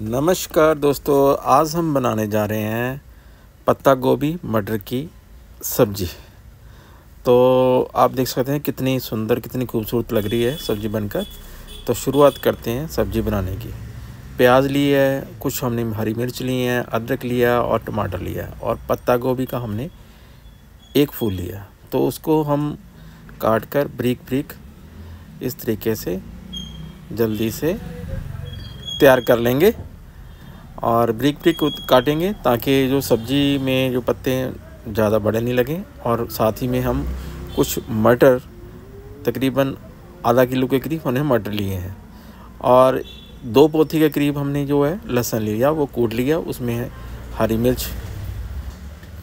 नमस्कार दोस्तों आज हम बनाने जा रहे हैं पत्ता गोभी मटर की सब्ज़ी तो आप देख सकते हैं कितनी सुंदर कितनी खूबसूरत लग रही है सब्ज़ी बनकर तो शुरुआत करते हैं सब्ज़ी बनाने की प्याज ली है कुछ हमने हरी मिर्च ली है अदरक लिया और टमाटर लिया और पत्ता गोभी का हमने एक फूल लिया तो उसको हम काट कर ब्रीक ब्रीक इस तरीके से जल्दी से तैयार कर लेंगे और ब्रिक ब्रिक काटेंगे ताकि जो सब्ज़ी में जो पत्ते ज़्यादा बड़े नहीं लगें और साथ ही में हम कुछ मटर तकरीबन आधा किलो के करीब हमने मटर लिए हैं और दो पोथी के करीब हमने जो है लहसुन लिया वो कूट लिया उसमें है हरी मिर्च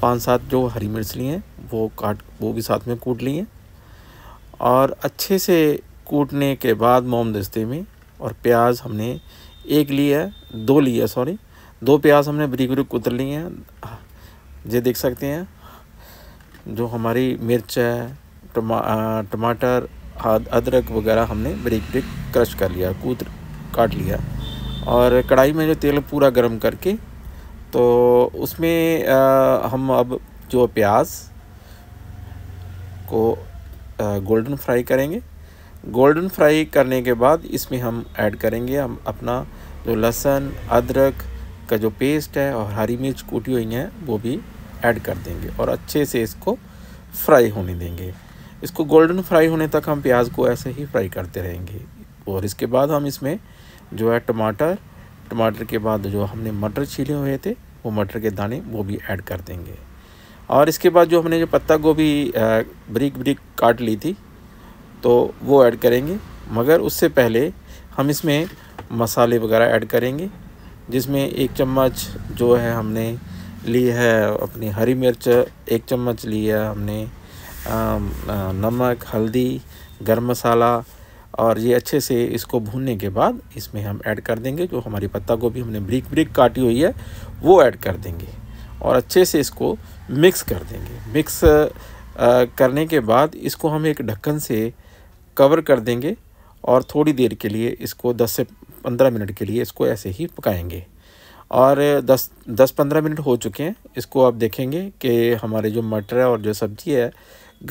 पाँच सात जो हरी मिर्च लिए हैं वो काट वो भी साथ में कूट लिए और अच्छे से कूटने के बाद मोमदस्ते में और प्याज हमने एक लिया है दो लिया सॉरी दो प्याज हमने बरीक बरीक कुतर लिए हैं ये देख सकते हैं जो हमारी मिर्च है टमाटर अदरक वगैरह हमने बरीक बरीक क्रश कर लिया कूद काट लिया और कढ़ाई में जो तेल पूरा गर्म करके तो उसमें आ, हम अब जो प्याज को गोल्डन फ्राई करेंगे गोल्डन फ्राई करने के बाद इसमें हम ऐड करेंगे हम अपना जो लहसन अदरक का जो पेस्ट है और हरी मिर्च कूटी हुई हैं वो भी ऐड कर देंगे और अच्छे से इसको फ्राई होने देंगे इसको गोल्डन फ्राई होने तक हम प्याज को ऐसे ही फ्राई करते रहेंगे और इसके बाद हम इसमें जो है टमाटर टमाटर के बाद जो हमने मटर छीले हुए थे वो मटर के दाने वो भी ऐड कर देंगे और इसके बाद जो हमने जो पत्ता गोभी ब्रिक ब्रिक काट ली थी तो वो ऐड करेंगे मगर उससे पहले हम इसमें मसाले वगैरह ऐड करेंगे जिसमें एक चम्मच जो है हमने ली है अपनी हरी मिर्च एक चम्मच ली है हमने नमक हल्दी गर्म मसाला और ये अच्छे से इसको भूनने के बाद इसमें हम ऐड कर देंगे जो हमारी पत्ता गोभी हमने ब्रिक ब्रिक काटी हुई है वो ऐड कर देंगे और अच्छे से इसको मिक्स कर देंगे मिक्स करने के बाद इसको हम एक ढक्कन से कवर कर देंगे और थोड़ी देर के लिए इसको 10 से 15 मिनट के लिए इसको ऐसे ही पकाएंगे और 10 10 15 मिनट हो चुके हैं इसको आप देखेंगे कि हमारे जो मटर है और जो सब्ज़ी है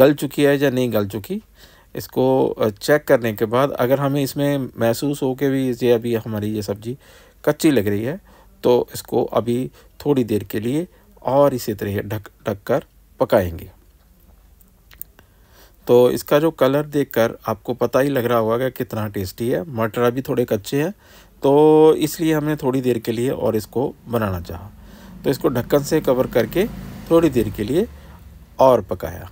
गल चुकी है या नहीं गल चुकी इसको चेक करने के बाद अगर हमें इसमें महसूस हो के भी ये अभी हमारी ये सब्ज़ी कच्ची लग रही है तो इसको अभी थोड़ी देर के लिए और इसी तरह ढक ढक कर पकाएंगे तो इसका जो कलर देखकर आपको पता ही लग रहा होगा कि कितना टेस्टी है मटर अभी थोड़े कच्चे हैं तो इसलिए हमने थोड़ी देर के लिए और इसको बनाना चाहा तो इसको ढक्कन से कवर करके थोड़ी देर के लिए और पकाया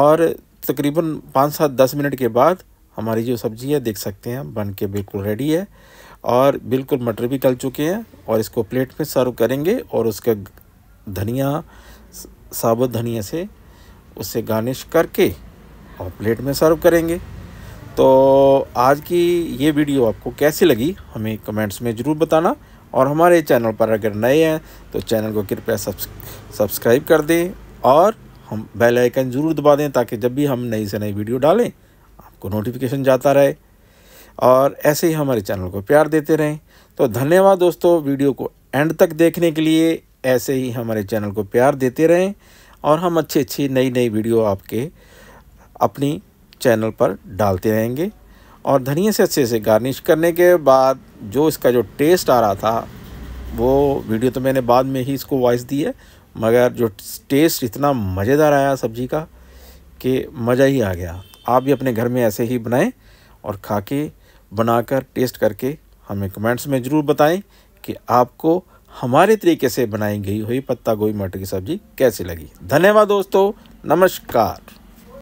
और तकरीबन पाँच सात दस मिनट के बाद हमारी जो सब्ज़ी है देख सकते हैं बन के बिल्कुल रेडी है और बिल्कुल मटर भी गल चुके हैं और इसको प्लेट में सर्व करेंगे और उसका धनिया साबुत धनिया से उससे गार्निश करके और प्लेट में सर्व करेंगे तो आज की ये वीडियो आपको कैसी लगी हमें कमेंट्स में ज़रूर बताना और हमारे चैनल पर अगर नए हैं तो चैनल को कृपया सब्सक्राइब कर दें और हम बेल आइकन ज़रूर दबा दें ताकि जब भी हम नई से नई वीडियो डालें आपको नोटिफिकेशन जाता रहे और ऐसे ही हमारे चैनल को प्यार देते रहें तो धन्यवाद दोस्तों वीडियो को एंड तक देखने के लिए ऐसे ही हमारे चैनल को प्यार देते रहें और हम अच्छी अच्छी नई नई वीडियो आपके अपनी चैनल पर डालते रहेंगे और धनिए से अच्छे से गार्निश करने के बाद जो इसका जो टेस्ट आ रहा था वो वीडियो तो मैंने बाद में ही इसको वॉइस दी है मगर जो टेस्ट इतना मज़ेदार आया सब्ज़ी का कि मज़ा ही आ गया आप भी अपने घर में ऐसे ही बनाएं और खा के बना कर टेस्ट करके हमें कमेंट्स में ज़रूर बताएं कि आपको हमारे तरीके से बनाई गई हुई पत्ता गोभी मटर की सब्ज़ी कैसी लगी धन्यवाद दोस्तों नमस्कार